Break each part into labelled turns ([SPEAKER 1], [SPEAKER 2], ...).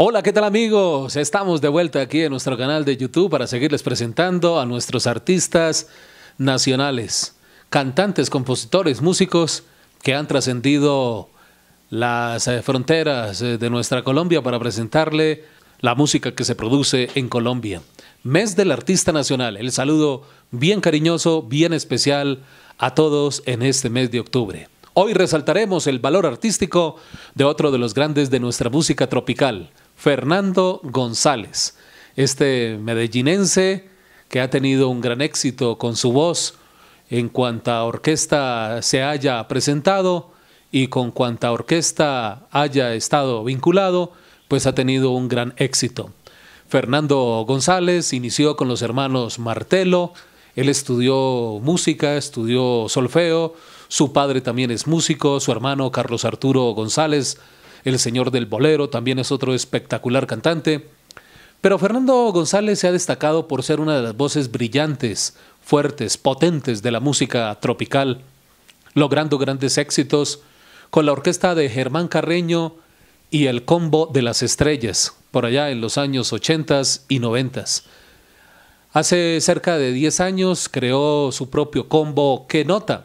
[SPEAKER 1] Hola, ¿qué tal amigos? Estamos de vuelta aquí en nuestro canal de YouTube para seguirles presentando a nuestros artistas nacionales, cantantes, compositores, músicos que han trascendido las eh, fronteras eh, de nuestra Colombia para presentarle la música que se produce en Colombia. Mes del Artista Nacional. El saludo bien cariñoso, bien especial a todos en este mes de octubre. Hoy resaltaremos el valor artístico de otro de los grandes de nuestra música tropical, Fernando González, este medellinense que ha tenido un gran éxito con su voz en cuanta orquesta se haya presentado y con cuanta orquesta haya estado vinculado, pues ha tenido un gran éxito. Fernando González inició con los hermanos Martelo, él estudió música, estudió solfeo, su padre también es músico, su hermano Carlos Arturo González el Señor del Bolero también es otro espectacular cantante. Pero Fernando González se ha destacado por ser una de las voces brillantes, fuertes, potentes de la música tropical, logrando grandes éxitos con la orquesta de Germán Carreño y el Combo de las Estrellas, por allá en los años 80 y 90. Hace cerca de 10 años creó su propio combo Que Nota,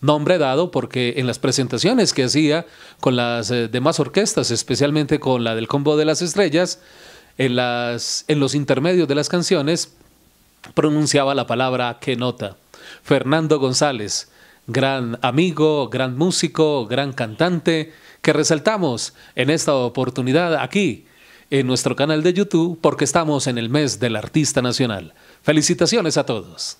[SPEAKER 1] nombre dado porque en las presentaciones que hacía con las eh, demás orquestas, especialmente con la del Combo de las Estrellas, en, en los intermedios de las canciones pronunciaba la palabra que nota. Fernando González, gran amigo, gran músico, gran cantante, que resaltamos en esta oportunidad aquí en nuestro canal de YouTube porque estamos en el mes del artista nacional. Felicitaciones a todos.